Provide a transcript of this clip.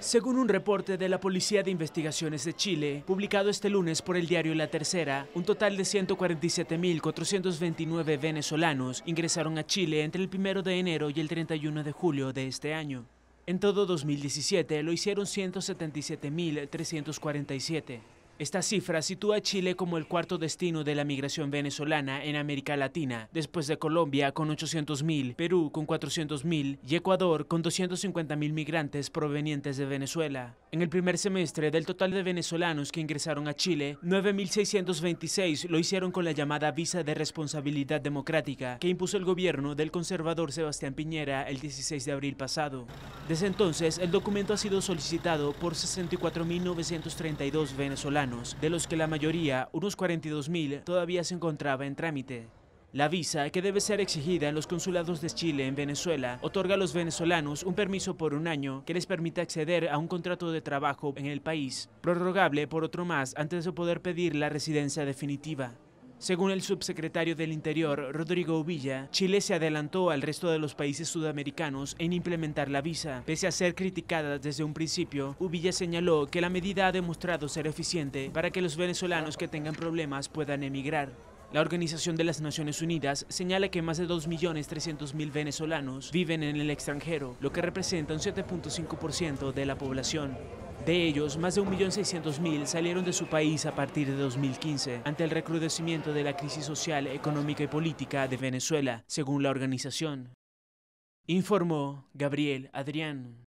Según un reporte de la Policía de Investigaciones de Chile, publicado este lunes por el diario La Tercera, un total de 147.429 venezolanos ingresaron a Chile entre el 1 de enero y el 31 de julio de este año. En todo 2017 lo hicieron 177.347. Esta cifra sitúa a Chile como el cuarto destino de la migración venezolana en América Latina, después de Colombia con 800.000, Perú con 400.000 y Ecuador con 250.000 migrantes provenientes de Venezuela. En el primer semestre, del total de venezolanos que ingresaron a Chile, 9.626 lo hicieron con la llamada visa de responsabilidad democrática que impuso el gobierno del conservador Sebastián Piñera el 16 de abril pasado. Desde entonces, el documento ha sido solicitado por 64.932 venezolanos de los que la mayoría, unos 42.000, todavía se encontraba en trámite. La visa, que debe ser exigida en los consulados de Chile en Venezuela, otorga a los venezolanos un permiso por un año que les permite acceder a un contrato de trabajo en el país, prorrogable por otro más antes de poder pedir la residencia definitiva. Según el subsecretario del Interior, Rodrigo Uvilla, Chile se adelantó al resto de los países sudamericanos en implementar la visa. Pese a ser criticada desde un principio, Uvilla señaló que la medida ha demostrado ser eficiente para que los venezolanos que tengan problemas puedan emigrar. La Organización de las Naciones Unidas señala que más de 2.300.000 venezolanos viven en el extranjero, lo que representa un 7.5% de la población. De ellos, más de 1.600.000 salieron de su país a partir de 2015, ante el recrudecimiento de la crisis social, económica y política de Venezuela, según la organización. Informó Gabriel Adrián.